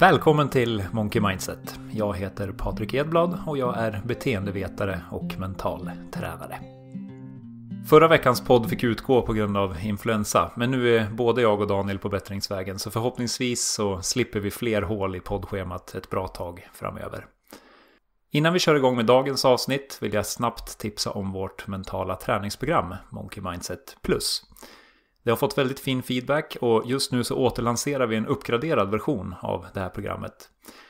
Välkommen till Monkey Mindset. Jag heter Patrik Edblad och jag är beteendevetare och mental tränare. Förra veckans podd fick utgå på grund av influensa, men nu är både jag och Daniel på bättringsvägen så förhoppningsvis så slipper vi fler hål i poddschemat ett bra tag framöver. Innan vi kör igång med dagens avsnitt vill jag snabbt tipsa om vårt mentala träningsprogram Monkey Mindset Plus. Det har fått väldigt fin feedback och just nu så återlanserar vi en uppgraderad version av det här programmet.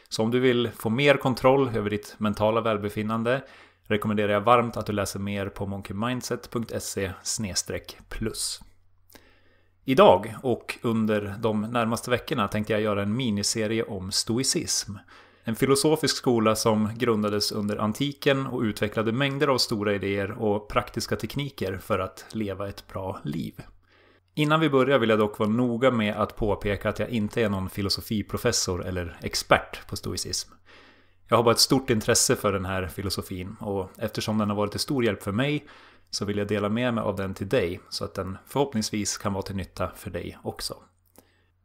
Så om du vill få mer kontroll över ditt mentala välbefinnande rekommenderar jag varmt att du läser mer på monkeymindset.se plus. Idag och under de närmaste veckorna tänkte jag göra en miniserie om stoicism. En filosofisk skola som grundades under antiken och utvecklade mängder av stora idéer och praktiska tekniker för att leva ett bra liv. Innan vi börjar vill jag dock vara noga med att påpeka att jag inte är någon filosofiprofessor eller expert på stoicism. Jag har bara ett stort intresse för den här filosofin och eftersom den har varit till stor hjälp för mig så vill jag dela med mig av den till dig så att den förhoppningsvis kan vara till nytta för dig också.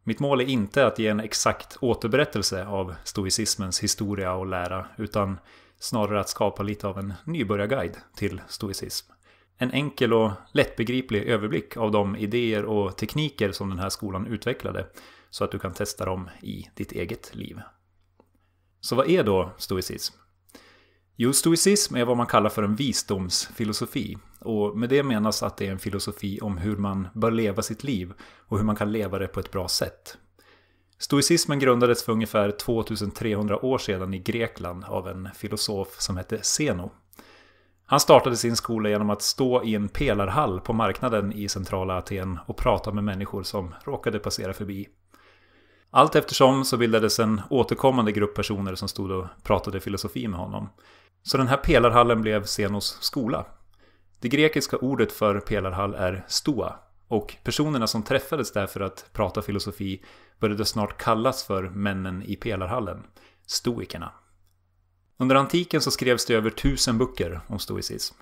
Mitt mål är inte att ge en exakt återberättelse av stoicismens historia och lära utan snarare att skapa lite av en nybörjarguide till stoicism en enkel och lättbegriplig överblick av de idéer och tekniker som den här skolan utvecklade så att du kan testa dem i ditt eget liv. Så vad är då stoicism? Jo, stoicism är vad man kallar för en visdomsfilosofi. Och med det menas att det är en filosofi om hur man bör leva sitt liv och hur man kan leva det på ett bra sätt. Stoicismen grundades för ungefär 2300 år sedan i Grekland av en filosof som hette Zeno. Han startade sin skola genom att stå i en pelarhall på marknaden i centrala Aten och prata med människor som råkade passera förbi. Allt eftersom så bildades en återkommande grupp personer som stod och pratade filosofi med honom. Så den här pelarhallen blev Zenos skola. Det grekiska ordet för pelarhall är stoa och personerna som träffades där för att prata filosofi började snart kallas för männen i pelarhallen, stoikerna. Under antiken så skrevs det över tusen böcker om stoicism.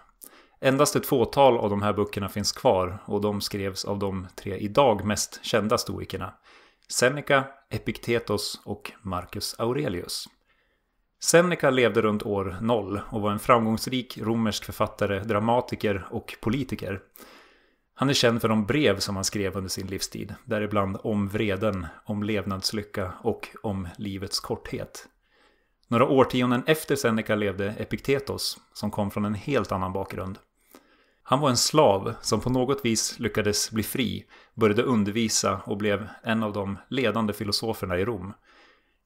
Endast ett fåtal av de här böckerna finns kvar och de skrevs av de tre idag mest kända stoikerna. Seneca, Epiktetos och Marcus Aurelius. Seneca levde runt år 0 och var en framgångsrik romersk författare, dramatiker och politiker. Han är känd för de brev som han skrev under sin livstid, däribland om vreden, om levnadslycka och om livets korthet. Några årtionden efter Seneca levde Epiktetos, som kom från en helt annan bakgrund. Han var en slav som på något vis lyckades bli fri, började undervisa och blev en av de ledande filosoferna i Rom.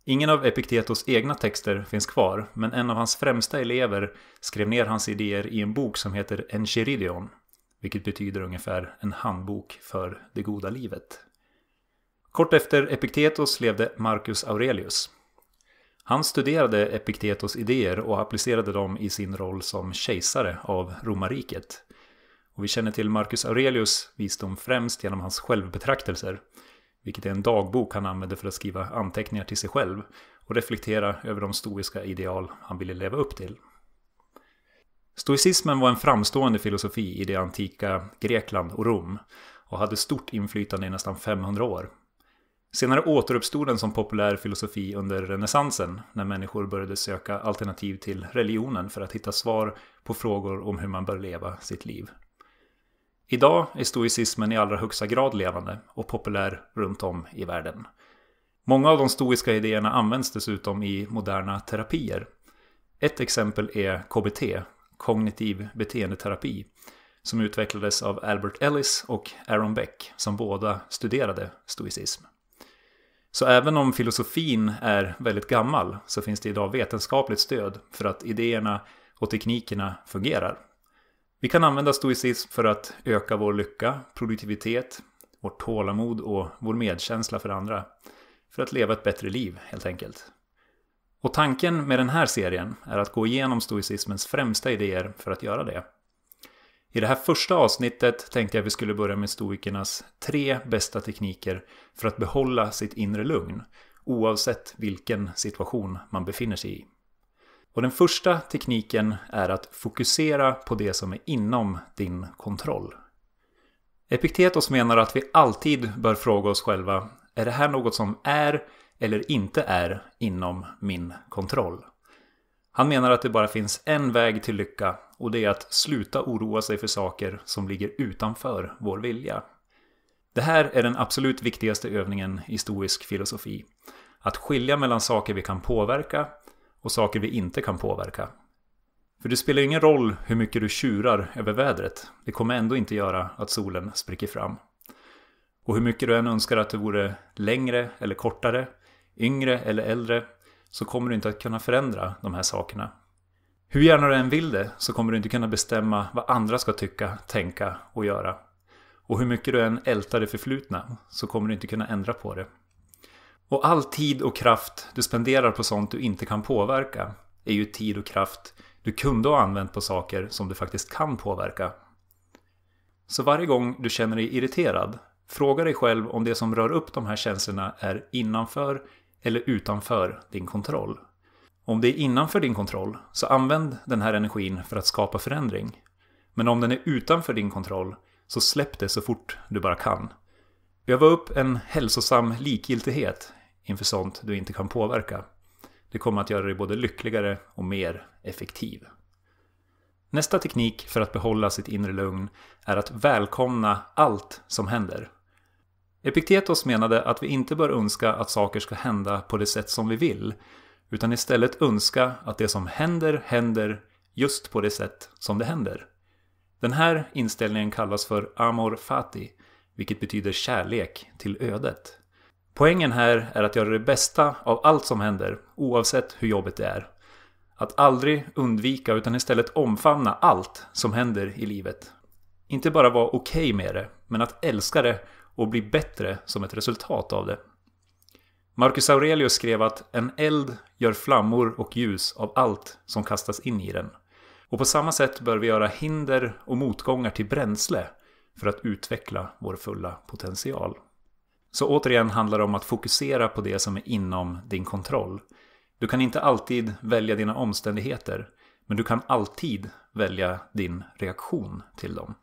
Ingen av Epiktetos egna texter finns kvar, men en av hans främsta elever skrev ner hans idéer i en bok som heter Enchiridion, vilket betyder ungefär en handbok för det goda livet. Kort efter Epiktetos levde Marcus Aurelius. Han studerade Epiktetos idéer och applicerade dem i sin roll som kejsare av romarriket. Och vi känner till Marcus Aurelius visdom främst genom hans självbetraktelser, vilket är en dagbok han använde för att skriva anteckningar till sig själv och reflektera över de stoiska ideal han ville leva upp till. Stoicismen var en framstående filosofi i det antika Grekland och Rom och hade stort inflytande i nästan 500 år Senare återuppstod den som populär filosofi under renässansen när människor började söka alternativ till religionen för att hitta svar på frågor om hur man bör leva sitt liv. Idag är stoicismen i allra högsta grad levande och populär runt om i världen. Många av de stoiska idéerna används dessutom i moderna terapier. Ett exempel är KBT, kognitiv beteendeterapi, som utvecklades av Albert Ellis och Aaron Beck som båda studerade stoicism. Så även om filosofin är väldigt gammal så finns det idag vetenskapligt stöd för att idéerna och teknikerna fungerar. Vi kan använda stoicism för att öka vår lycka, produktivitet, vårt tålamod och vår medkänsla för andra. För att leva ett bättre liv, helt enkelt. Och tanken med den här serien är att gå igenom stoicismens främsta idéer för att göra det. I det här första avsnittet tänkte jag att vi skulle börja med stoikernas tre bästa tekniker för att behålla sitt inre lugn, oavsett vilken situation man befinner sig i. Och den första tekniken är att fokusera på det som är inom din kontroll. Epiktetos menar att vi alltid bör fråga oss själva, är det här något som är eller inte är inom min kontroll? Han menar att det bara finns en väg till lycka och det är att sluta oroa sig för saker som ligger utanför vår vilja. Det här är den absolut viktigaste övningen i stoisk filosofi. Att skilja mellan saker vi kan påverka och saker vi inte kan påverka. För det spelar ingen roll hur mycket du tjurar över vädret. Det kommer ändå inte göra att solen spricker fram. Och hur mycket du än önskar att det vore längre eller kortare, yngre eller äldre, så kommer du inte att kunna förändra de här sakerna. Hur gärna du än vill det så kommer du inte kunna bestämma vad andra ska tycka, tänka och göra. Och hur mycket du än ältar det förflutna så kommer du inte kunna ändra på det. Och all tid och kraft du spenderar på sånt du inte kan påverka är ju tid och kraft du kunde ha använt på saker som du faktiskt kan påverka. Så varje gång du känner dig irriterad, fråga dig själv om det som rör upp de här känslorna är innanför eller utanför din kontroll. Om det är innanför din kontroll, så använd den här energin för att skapa förändring. Men om den är utanför din kontroll, så släpp det så fort du bara kan. Öva upp en hälsosam likgiltighet inför sånt du inte kan påverka. Det kommer att göra dig både lyckligare och mer effektiv. Nästa teknik för att behålla sitt inre lugn är att välkomna allt som händer. Epiktetos menade att vi inte bör önska att saker ska hända på det sätt som vi vill, utan istället önska att det som händer händer just på det sätt som det händer. Den här inställningen kallas för amor fati, vilket betyder kärlek till ödet. Poängen här är att göra det bästa av allt som händer, oavsett hur jobbigt det är. Att aldrig undvika utan istället omfamna allt som händer i livet. Inte bara vara okej okay med det, men att älska det och bli bättre som ett resultat av det. Marcus Aurelius skrev att en eld gör flammor och ljus av allt som kastas in i den. Och på samma sätt bör vi göra hinder och motgångar till bränsle för att utveckla vår fulla potential. Så återigen handlar det om att fokusera på det som är inom din kontroll. Du kan inte alltid välja dina omständigheter, men du kan alltid välja din reaktion till dem.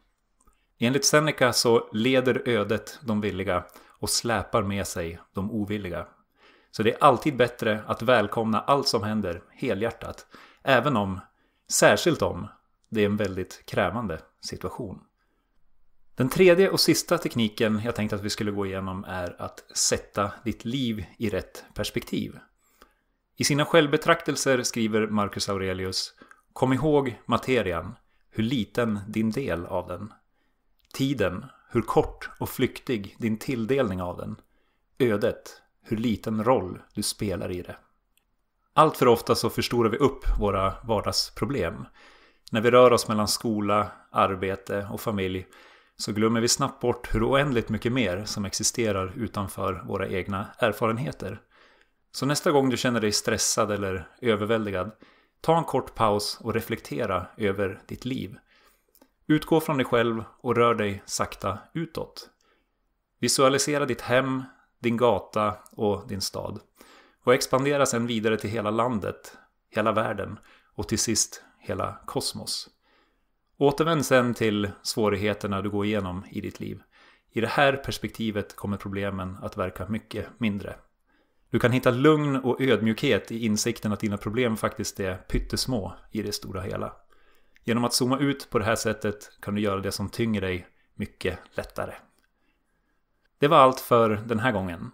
Enligt Seneca så leder ödet de villiga och släpar med sig de ovilliga. Så det är alltid bättre att välkomna allt som händer helhjärtat. Även om, särskilt om, det är en väldigt krävande situation. Den tredje och sista tekniken jag tänkte att vi skulle gå igenom är att sätta ditt liv i rätt perspektiv. I sina självbetraktelser skriver Marcus Aurelius Kom ihåg materian, hur liten din del av den Tiden, hur kort och flyktig din tilldelning av den. Ödet, hur liten roll du spelar i det. Allt för ofta så förstorar vi upp våra vardagsproblem. När vi rör oss mellan skola, arbete och familj så glömmer vi snabbt bort hur oändligt mycket mer som existerar utanför våra egna erfarenheter. Så nästa gång du känner dig stressad eller överväldigad, ta en kort paus och reflektera över ditt liv. Utgå från dig själv och rör dig sakta utåt. Visualisera ditt hem, din gata och din stad. Och expandera sedan vidare till hela landet, hela världen och till sist hela kosmos. Återvänd sedan till svårigheterna du går igenom i ditt liv. I det här perspektivet kommer problemen att verka mycket mindre. Du kan hitta lugn och ödmjukhet i insikten att dina problem faktiskt är pyttesmå i det stora hela. Genom att zooma ut på det här sättet kan du göra det som tynger dig mycket lättare. Det var allt för den här gången.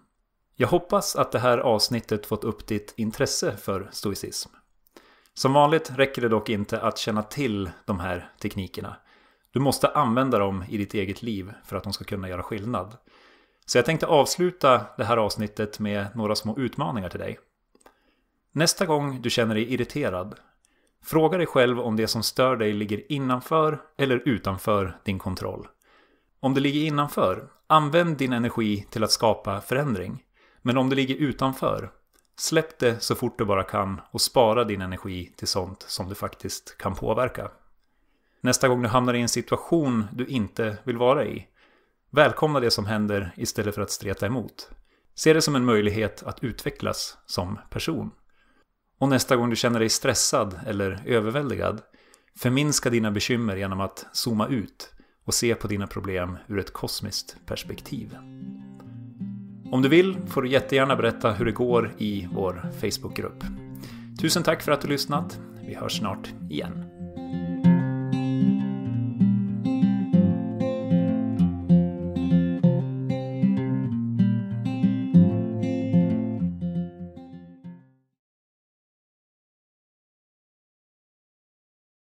Jag hoppas att det här avsnittet fått upp ditt intresse för stoicism. Som vanligt räcker det dock inte att känna till de här teknikerna. Du måste använda dem i ditt eget liv för att de ska kunna göra skillnad. Så jag tänkte avsluta det här avsnittet med några små utmaningar till dig. Nästa gång du känner dig irriterad, Fråga dig själv om det som stör dig ligger innanför eller utanför din kontroll. Om det ligger innanför, använd din energi till att skapa förändring. Men om det ligger utanför, släpp det så fort du bara kan och spara din energi till sånt som du faktiskt kan påverka. Nästa gång du hamnar i en situation du inte vill vara i, välkomna det som händer istället för att streta emot. Se det som en möjlighet att utvecklas som person. Och nästa gång du känner dig stressad eller överväldigad, förminska dina bekymmer genom att zooma ut och se på dina problem ur ett kosmiskt perspektiv. Om du vill får du jättegärna berätta hur det går i vår Facebookgrupp. Tusen tack för att du lyssnat. Vi hörs snart igen.